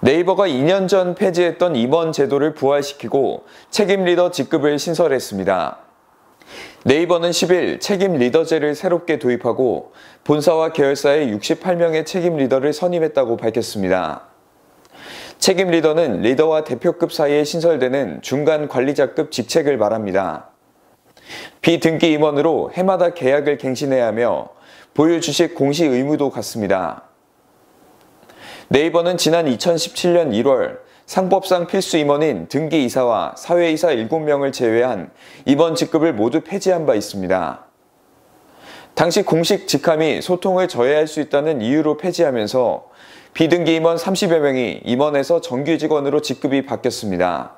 네이버가 2년 전 폐지했던 임원 제도를 부활시키고 책임 리더 직급을 신설했습니다. 네이버는 10일 책임 리더제를 새롭게 도입하고 본사와 계열사에 68명의 책임 리더를 선임했다고 밝혔습니다. 책임 리더는 리더와 대표급 사이에 신설되는 중간 관리자급 직책을 말합니다. 비등기 임원으로 해마다 계약을 갱신해야 하며 보유 주식 공시 의무도 갖습니다. 네이버는 지난 2017년 1월 상법상 필수 임원인 등기 이사와 사회이사 7명을 제외한 임원 직급을 모두 폐지한 바 있습니다. 당시 공식 직함이 소통을 저해할 수 있다는 이유로 폐지하면서 비등기 임원 30여 명이 임원에서 정규 직원으로 직급이 바뀌었습니다.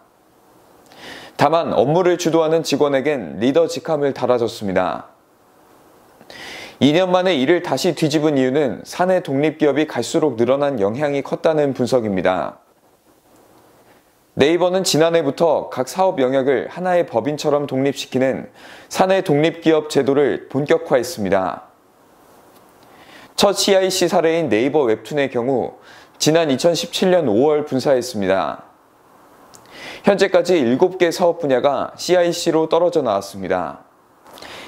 다만 업무를 주도하는 직원에겐 리더 직함을 달아줬습니다. 2년 만에 이를 다시 뒤집은 이유는 사내 독립기업이 갈수록 늘어난 영향이 컸다는 분석입니다. 네이버는 지난해부터 각 사업 영역을 하나의 법인처럼 독립시키는 사내 독립기업 제도를 본격화했습니다. 첫 CIC 사례인 네이버 웹툰의 경우 지난 2017년 5월 분사했습니다. 현재까지 7개 사업 분야가 CIC로 떨어져 나왔습니다.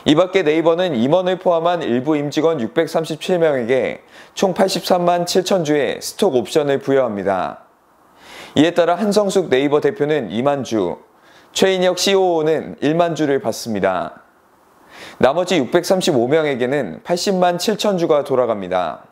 이밖에 네이버는 임원을 포함한 일부 임직원 637명에게 총 83만 7천 주의 스톡 옵션을 부여합니다. 이에 따라 한성숙 네이버 대표는 2만 주, 최인혁 COO는 1만 주를 받습니다. 나머지 635명에게는 80만 7천 주가 돌아갑니다.